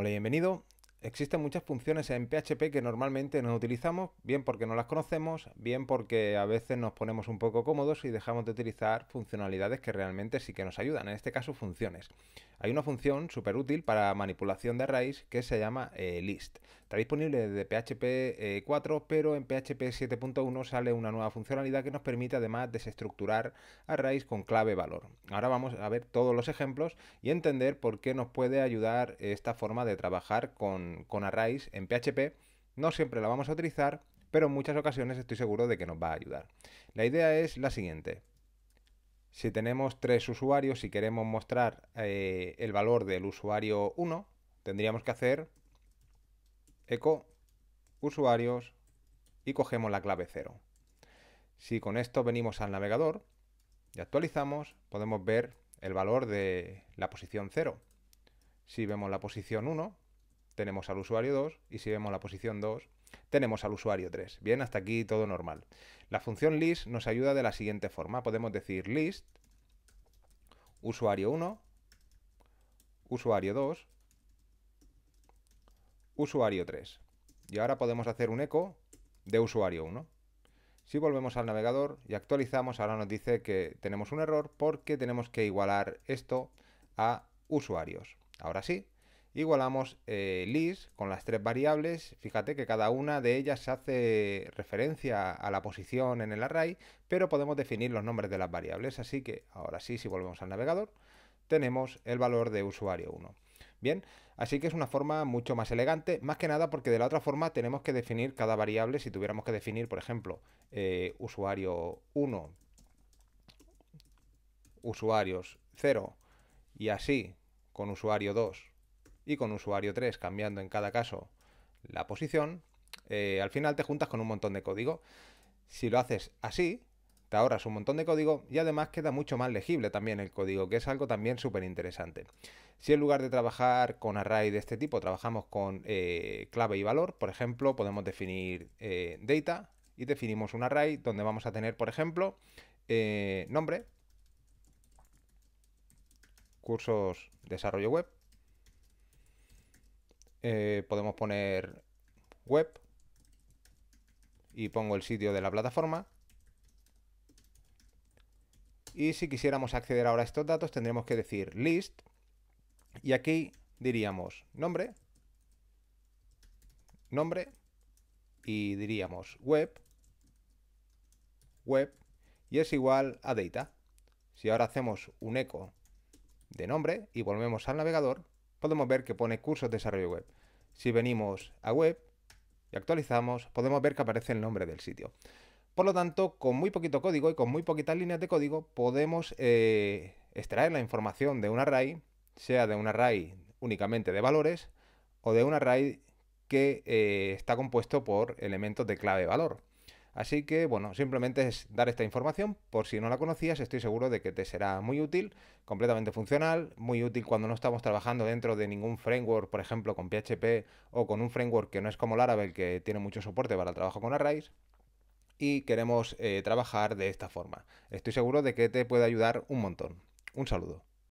Hola y bienvenido. Existen muchas funciones en PHP que normalmente no utilizamos, bien porque no las conocemos, bien porque a veces nos ponemos un poco cómodos y dejamos de utilizar funcionalidades que realmente sí que nos ayudan, en este caso funciones hay una función súper útil para manipulación de arrays que se llama eh, list. Está disponible desde PHP 4, eh, pero en PHP 7.1 sale una nueva funcionalidad que nos permite además desestructurar arrays con clave valor. Ahora vamos a ver todos los ejemplos y entender por qué nos puede ayudar esta forma de trabajar con, con arrays en PHP. No siempre la vamos a utilizar, pero en muchas ocasiones estoy seguro de que nos va a ayudar. La idea es la siguiente. Si tenemos tres usuarios y queremos mostrar eh, el valor del usuario 1, tendríamos que hacer eco usuarios y cogemos la clave 0. Si con esto venimos al navegador y actualizamos, podemos ver el valor de la posición 0. Si vemos la posición 1, tenemos al usuario 2 y si vemos la posición 2, tenemos al usuario 3. Bien, hasta aquí todo normal. La función list nos ayuda de la siguiente forma. Podemos decir list usuario 1, usuario 2, usuario 3. Y ahora podemos hacer un eco de usuario 1. Si volvemos al navegador y actualizamos, ahora nos dice que tenemos un error porque tenemos que igualar esto a usuarios. Ahora sí, Igualamos eh, list con las tres variables. Fíjate que cada una de ellas hace referencia a la posición en el array, pero podemos definir los nombres de las variables. Así que ahora sí, si volvemos al navegador, tenemos el valor de usuario 1. Bien, así que es una forma mucho más elegante, más que nada porque de la otra forma tenemos que definir cada variable. Si tuviéramos que definir, por ejemplo, eh, usuario 1, usuarios 0 y así con usuario 2 y con usuario 3 cambiando en cada caso la posición, eh, al final te juntas con un montón de código. Si lo haces así, te ahorras un montón de código y además queda mucho más legible también el código, que es algo también súper interesante. Si en lugar de trabajar con array de este tipo, trabajamos con eh, clave y valor, por ejemplo, podemos definir eh, data y definimos un array donde vamos a tener, por ejemplo, nombre, cursos desarrollo web, eh, podemos poner web y pongo el sitio de la plataforma. Y si quisiéramos acceder ahora a estos datos tendríamos que decir list y aquí diríamos nombre, nombre y diríamos web, web y es igual a data. Si ahora hacemos un eco de nombre y volvemos al navegador, podemos ver que pone cursos de desarrollo web. Si venimos a web y actualizamos, podemos ver que aparece el nombre del sitio. Por lo tanto, con muy poquito código y con muy poquitas líneas de código, podemos eh, extraer la información de un array, sea de un array únicamente de valores o de un array que eh, está compuesto por elementos de clave valor. Así que bueno, simplemente es dar esta información por si no la conocías, estoy seguro de que te será muy útil, completamente funcional, muy útil cuando no estamos trabajando dentro de ningún framework, por ejemplo con PHP o con un framework que no es como Laravel que tiene mucho soporte para el trabajo con arrays y queremos eh, trabajar de esta forma. Estoy seguro de que te puede ayudar un montón. Un saludo.